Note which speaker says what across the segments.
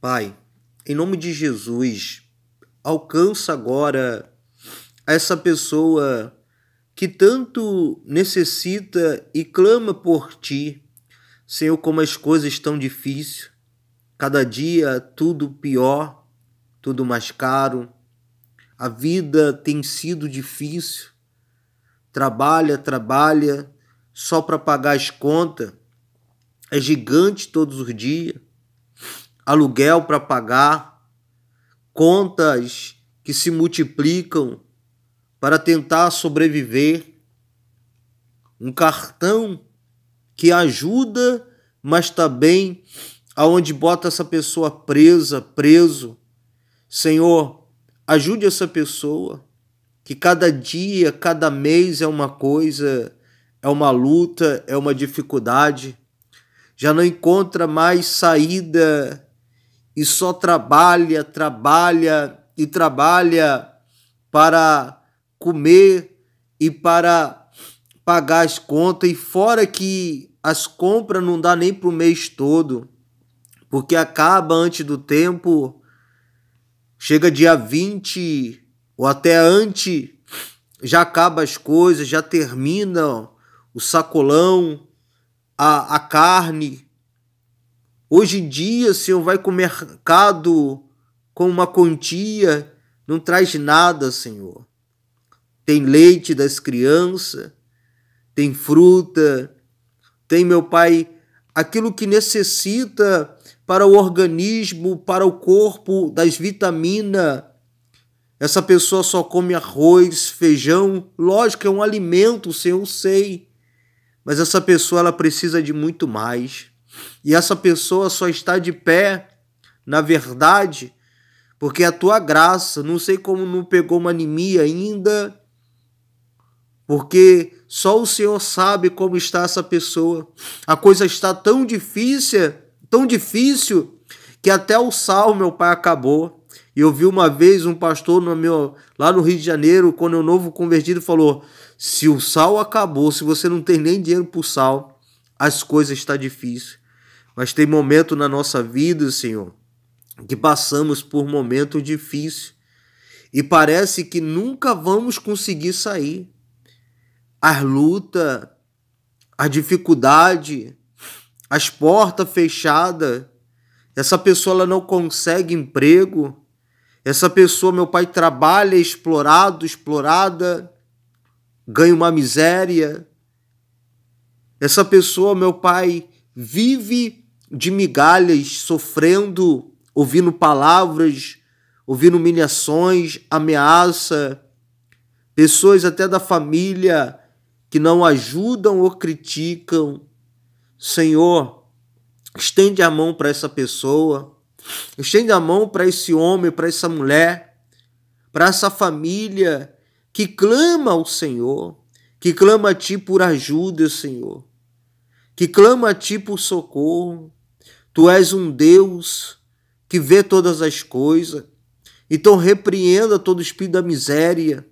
Speaker 1: Pai, em nome de Jesus, alcança agora essa pessoa que tanto necessita e clama por ti. Senhor, como as coisas estão difíceis, cada dia tudo pior, tudo mais caro. A vida tem sido difícil. Trabalha, trabalha, só para pagar as contas. É gigante todos os dias aluguel para pagar, contas que se multiplicam para tentar sobreviver, um cartão que ajuda, mas também aonde bota essa pessoa presa, preso. Senhor, ajude essa pessoa que cada dia, cada mês é uma coisa, é uma luta, é uma dificuldade. Já não encontra mais saída e só trabalha, trabalha e trabalha para comer e para pagar as contas, e fora que as compras não dá nem para o mês todo, porque acaba antes do tempo, chega dia 20 ou até antes, já acaba as coisas, já termina o sacolão, a, a carne Hoje em dia, o Senhor vai com o mercado com uma quantia, não traz nada, Senhor. Tem leite das crianças, tem fruta, tem, meu Pai, aquilo que necessita para o organismo, para o corpo, das vitaminas. Essa pessoa só come arroz, feijão. Lógico, é um alimento, Senhor, eu sei. Mas essa pessoa ela precisa de muito mais e essa pessoa só está de pé na verdade porque a tua graça, não sei como não pegou uma anemia ainda, porque só o Senhor sabe como está essa pessoa. A coisa está tão difícil, tão difícil, que até o sal, meu pai, acabou. E eu vi uma vez um pastor no meu, lá no Rio de Janeiro, quando eu novo convertido, falou: se o sal acabou, se você não tem nem dinheiro para o sal, as coisas estão tá difíceis. Mas tem momento na nossa vida, Senhor, que passamos por momento difícil e parece que nunca vamos conseguir sair. As luta, a dificuldade, as portas fechadas, essa pessoa ela não consegue emprego, essa pessoa, meu pai, trabalha explorado, explorada, ganha uma miséria. Essa pessoa, meu pai, vive de migalhas, sofrendo, ouvindo palavras, ouvindo humilhações, ameaça, pessoas até da família que não ajudam ou criticam. Senhor, estende a mão para essa pessoa, estende a mão para esse homem, para essa mulher, para essa família que clama ao Senhor, que clama a Ti por ajuda, Senhor, que clama a Ti por socorro, Tu és um Deus que vê todas as coisas. Então repreenda todo espírito da miséria,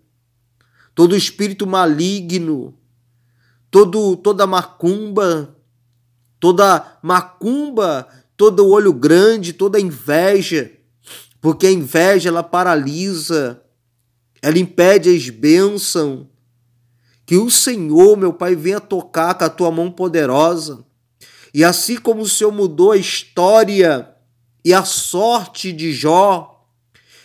Speaker 1: todo espírito maligno, todo toda macumba, toda macumba, todo olho grande, toda inveja, porque a inveja ela paralisa, ela impede as bênçãos. Que o Senhor, meu Pai, venha tocar com a tua mão poderosa e assim como o Senhor mudou a história e a sorte de Jó,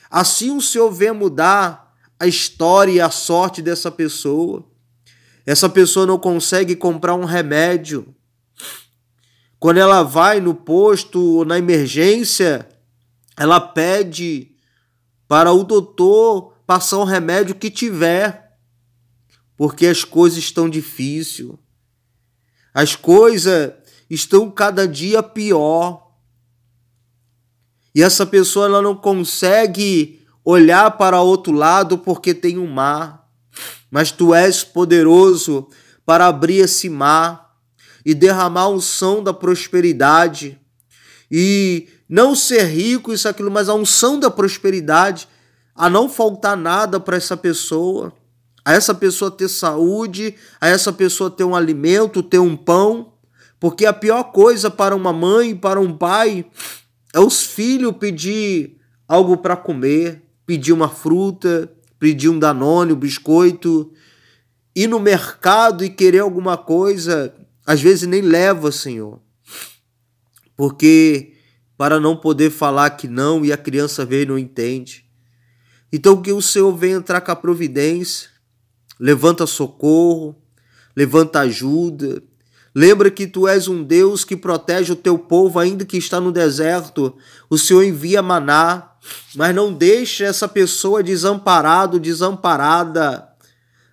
Speaker 1: assim o Senhor vê mudar a história e a sorte dessa pessoa. Essa pessoa não consegue comprar um remédio. Quando ela vai no posto ou na emergência, ela pede para o doutor passar um remédio que tiver, porque as coisas estão difíceis. As coisas estão cada dia pior. E essa pessoa ela não consegue olhar para outro lado porque tem um mar. Mas tu és poderoso para abrir esse mar e derramar a unção da prosperidade. E não ser rico, isso, aquilo, mas a unção da prosperidade, a não faltar nada para essa pessoa, a essa pessoa ter saúde, a essa pessoa ter um alimento, ter um pão. Porque a pior coisa para uma mãe, para um pai, é os filhos pedir algo para comer, pedir uma fruta, pedir um danone, um biscoito, ir no mercado e querer alguma coisa, às vezes nem leva, Senhor. Porque para não poder falar que não e a criança vem e não entende. Então que o Senhor venha entrar com a providência, levanta socorro, levanta ajuda, Lembra que tu és um Deus que protege o teu povo ainda que está no deserto. O Senhor envia maná, mas não deixe essa pessoa desamparado, desamparada.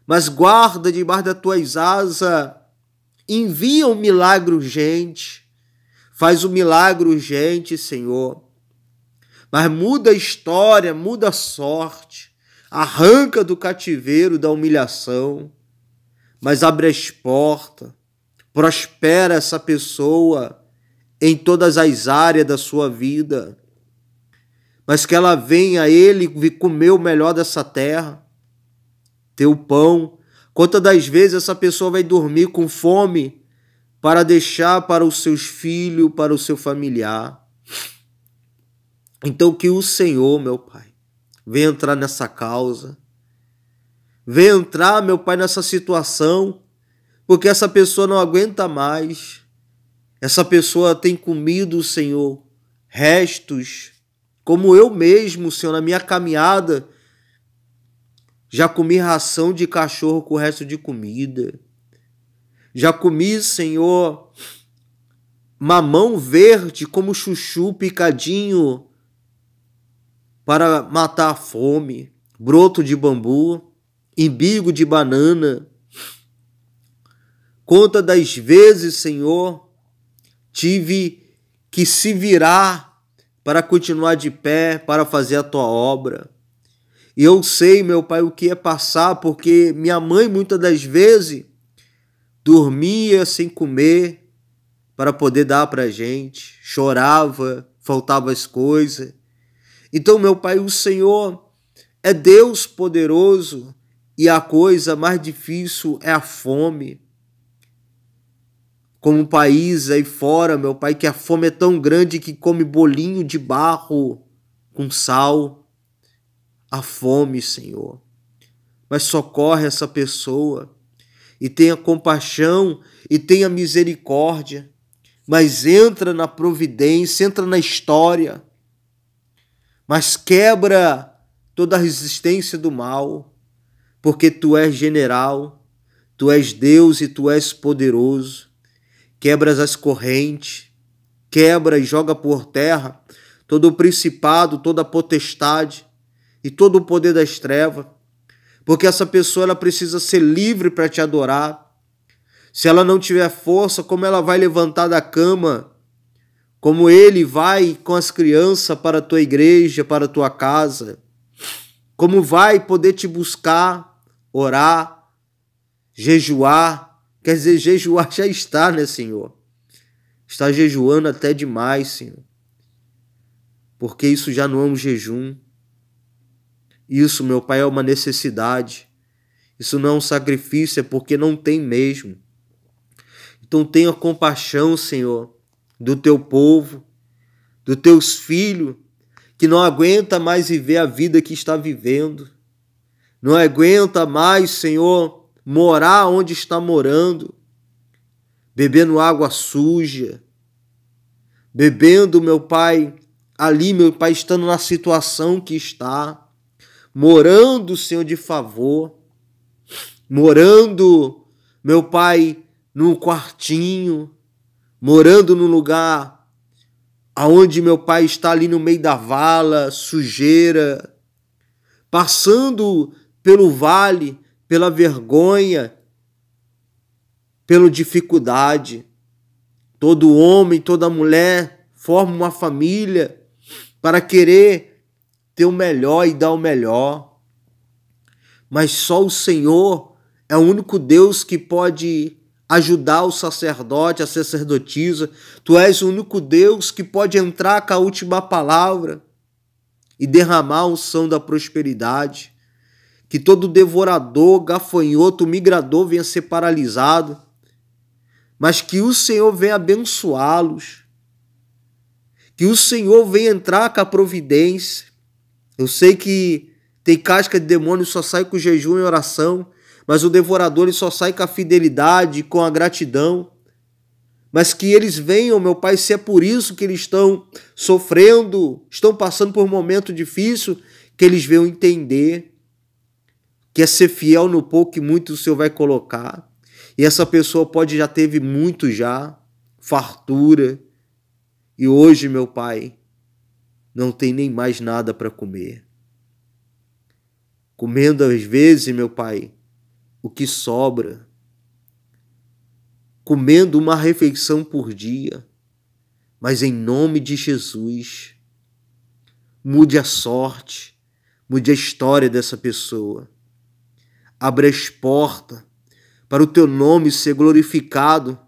Speaker 1: Mas guarda debaixo das tuas asas. Envia um milagre urgente. Faz o um milagre urgente, Senhor. Mas muda a história, muda a sorte. Arranca do cativeiro, da humilhação. Mas abre as portas prospera essa pessoa em todas as áreas da sua vida, mas que ela venha a Ele comer o melhor dessa terra, teu pão. Quantas das vezes essa pessoa vai dormir com fome para deixar para os seus filhos, para o seu familiar? Então, que o Senhor, meu Pai, venha entrar nessa causa, venha entrar, meu Pai, nessa situação porque essa pessoa não aguenta mais, essa pessoa tem comido, Senhor, restos, como eu mesmo, Senhor, na minha caminhada, já comi ração de cachorro com o resto de comida. Já comi, Senhor, mamão verde como chuchu picadinho para matar a fome, broto de bambu, imbigo de banana, Conta das vezes, Senhor, tive que se virar para continuar de pé, para fazer a tua obra. E eu sei, meu pai, o que é passar, porque minha mãe muitas das vezes dormia sem comer para poder dar para a gente, chorava, faltava as coisas. Então, meu pai, o Senhor é Deus poderoso e a coisa mais difícil é a fome como país aí fora, meu pai, que a fome é tão grande que come bolinho de barro com sal. A fome, Senhor. Mas socorre essa pessoa e tenha compaixão e tenha misericórdia. Mas entra na providência, entra na história. Mas quebra toda a resistência do mal, porque tu és general, tu és Deus e tu és poderoso quebras as correntes, quebra e joga por terra todo o principado, toda a potestade e todo o poder das trevas, porque essa pessoa ela precisa ser livre para te adorar. Se ela não tiver força, como ela vai levantar da cama? Como ele vai com as crianças para a tua igreja, para a tua casa? Como vai poder te buscar, orar, jejuar, Quer dizer, jejuar já está, né, Senhor? Está jejuando até demais, Senhor. Porque isso já não é um jejum. Isso, meu Pai, é uma necessidade. Isso não é um sacrifício, é porque não tem mesmo. Então tenha compaixão, Senhor, do teu povo, dos teus filhos, que não aguenta mais viver a vida que está vivendo. Não aguenta mais, Senhor, morar onde está morando, bebendo água suja, bebendo, meu pai, ali, meu pai, estando na situação que está, morando, Senhor, de favor, morando, meu pai, num quartinho, morando num lugar aonde meu pai está ali no meio da vala, sujeira, passando pelo vale, pela vergonha, pela dificuldade. Todo homem, toda mulher forma uma família para querer ter o melhor e dar o melhor. Mas só o Senhor é o único Deus que pode ajudar o sacerdote, a sacerdotisa. Tu és o único Deus que pode entrar com a última palavra e derramar o som da prosperidade que todo devorador, gafanhoto, migrador venha ser paralisado, mas que o Senhor venha abençoá-los, que o Senhor venha entrar com a providência. Eu sei que tem casca de demônio só sai com jejum e oração, mas o devorador ele só sai com a fidelidade, com a gratidão. Mas que eles venham, meu Pai, se é por isso que eles estão sofrendo, estão passando por um momento difícil, que eles venham entender quer ser fiel no pouco que muito o Senhor vai colocar. E essa pessoa pode já teve muito já, fartura. E hoje, meu pai, não tem nem mais nada para comer. Comendo às vezes, meu pai, o que sobra. Comendo uma refeição por dia. Mas em nome de Jesus, mude a sorte, mude a história dessa pessoa Abre as portas para o teu nome ser glorificado.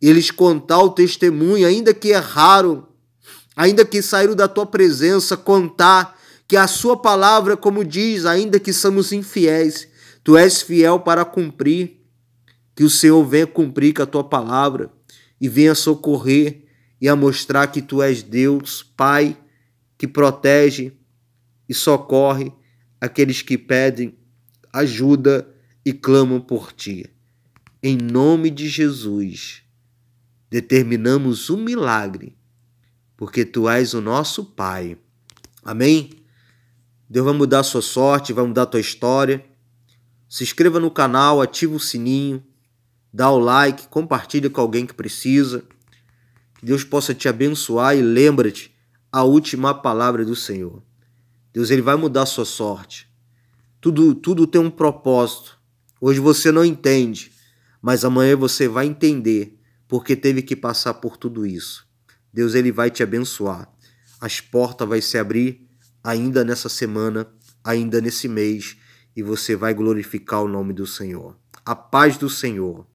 Speaker 1: Eles contar o testemunho, ainda que erraram, ainda que saíram da tua presença, contar que a sua palavra, como diz, ainda que somos infiéis, tu és fiel para cumprir. Que o Senhor venha cumprir com a tua palavra e venha socorrer e a mostrar que tu és Deus, Pai, que protege e socorre aqueles que pedem ajuda e clamam por ti. Em nome de Jesus, determinamos um milagre, porque tu és o nosso Pai. Amém? Deus vai mudar a sua sorte, vai mudar a tua história. Se inscreva no canal, ativa o sininho, dá o like, compartilha com alguém que precisa. Que Deus possa te abençoar e lembra-te a última palavra do Senhor. Deus ele vai mudar a sua sorte. Tudo, tudo tem um propósito. Hoje você não entende, mas amanhã você vai entender porque teve que passar por tudo isso. Deus ele vai te abençoar. As portas vai se abrir ainda nessa semana, ainda nesse mês e você vai glorificar o nome do Senhor. A paz do Senhor.